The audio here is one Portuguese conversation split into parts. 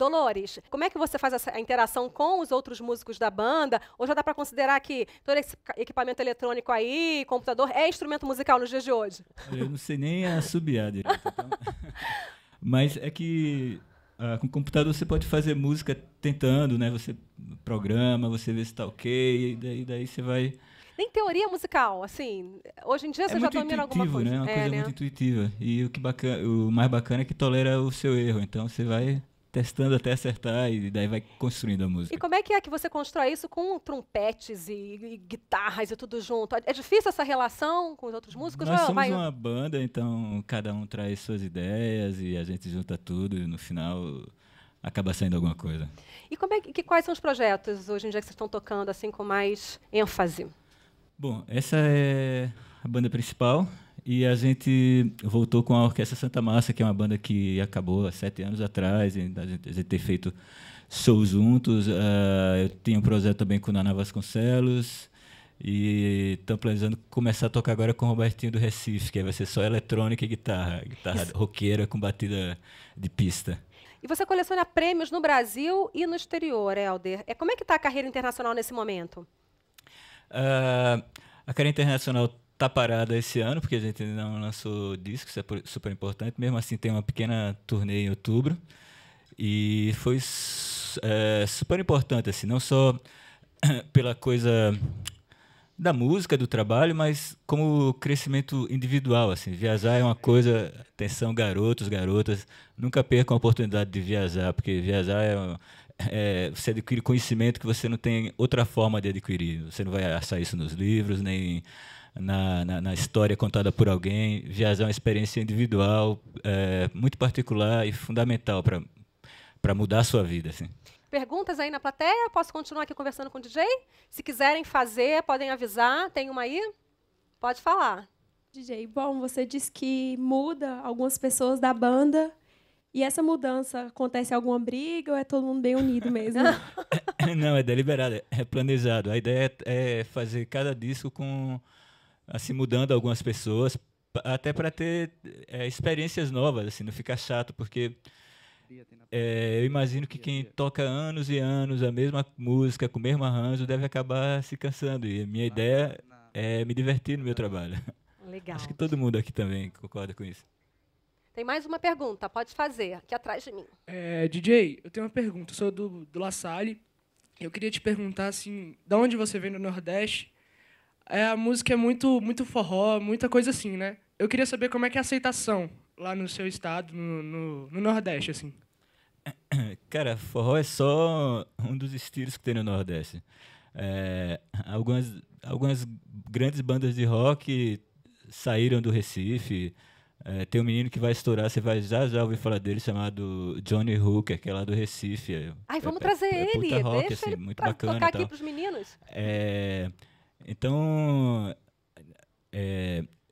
Dolores, como é que você faz essa, a interação com os outros músicos da banda? Ou já dá para considerar que todo esse equipamento eletrônico aí, computador, é instrumento musical nos dias de hoje? Eu não sei nem a direito. Então. Mas é que ah, com o computador você pode fazer música tentando, né? Você programa, você vê se está ok, e daí, daí você vai nem teoria musical, assim. Hoje em dia é você já domina alguma né? coisa. Né? Uma é uma coisa é, né? muito intuitiva. E o, que bacana, o mais bacana é que tolera o seu erro. Então você vai testando até acertar e daí vai construindo a música. E como é que é que você constrói isso com trompetes e, e guitarras e tudo junto? É difícil essa relação com os outros músicos? Nós é somos vai... uma banda, então cada um traz suas ideias e a gente junta tudo e no final acaba saindo alguma coisa. E como é que, quais são os projetos hoje em dia que vocês estão tocando assim com mais ênfase? Bom, essa é a banda principal, e a gente voltou com a Orquestra Santa Massa, que é uma banda que acabou há sete anos atrás, e a gente, ter feito shows juntos. Uh, eu tinha um projeto também com o Naná Vasconcelos. E estão planejando começar a tocar agora com o Robertinho do Recife, que vai ser só eletrônica e guitarra. Guitarra Isso. roqueira com batida de pista. E você coleciona prêmios no Brasil e no exterior, Helder. É, como é que está a carreira internacional nesse momento? Uh, a carreira internacional tá parada esse ano, porque a gente ainda não lançou disco, isso é super importante. Mesmo assim, tem uma pequena turnê em outubro. E foi é, super importante, assim, não só pela coisa da música, do trabalho, mas como crescimento individual, assim. Viajar é uma coisa... Atenção, garotos, garotas, nunca percam a oportunidade de viajar, porque viajar é, é, você adquire conhecimento que você não tem outra forma de adquirir. Você não vai achar isso nos livros, nem na, na, na história contada por alguém. Viajar é uma experiência individual, é, muito particular e fundamental para mudar a sua vida. Assim. Perguntas aí na plateia? Posso continuar aqui conversando com o DJ? Se quiserem fazer, podem avisar. Tem uma aí? Pode falar. DJ, bom, você disse que muda algumas pessoas da banda e essa mudança acontece alguma briga ou é todo mundo bem unido mesmo? Não, é deliberado, é, é planejado. A ideia é, é fazer cada disco com assim mudando algumas pessoas, até para ter é, experiências novas, assim, não ficar chato, porque é, eu imagino que quem toca anos e anos a mesma música com o mesmo arranjo deve acabar se cansando. E a minha ideia é me divertir no meu trabalho. Legal. Acho que todo mundo aqui também concorda com isso. Tem mais uma pergunta, pode fazer, aqui atrás de mim. É, DJ, eu tenho uma pergunta, eu sou do, do La Salle. Eu queria te perguntar, assim, de onde você vem no Nordeste? É, a música é muito, muito forró, muita coisa assim, né? Eu queria saber como é que é a aceitação lá no seu estado, no, no, no Nordeste, assim. Cara, forró é só um dos estilos que tem no Nordeste. É, algumas, algumas grandes bandas de rock saíram do Recife, é, tem um menino que vai estourar, você vai já já ouvir falar dele, chamado Johnny Hooker, que é lá do Recife. aí é, Ai, é, vamos é, trazer é ele, puta rock, deixa assim, ele muito bacana tocar aqui pros meninos. então,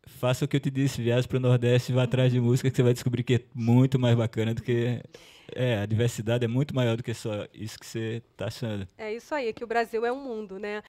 faça o que eu te disse, viaje pro Nordeste e vá atrás de música que você vai descobrir que é muito mais bacana do que... É, a diversidade é muito maior do que só isso que você está achando. É isso aí, que o Brasil é um mundo, né?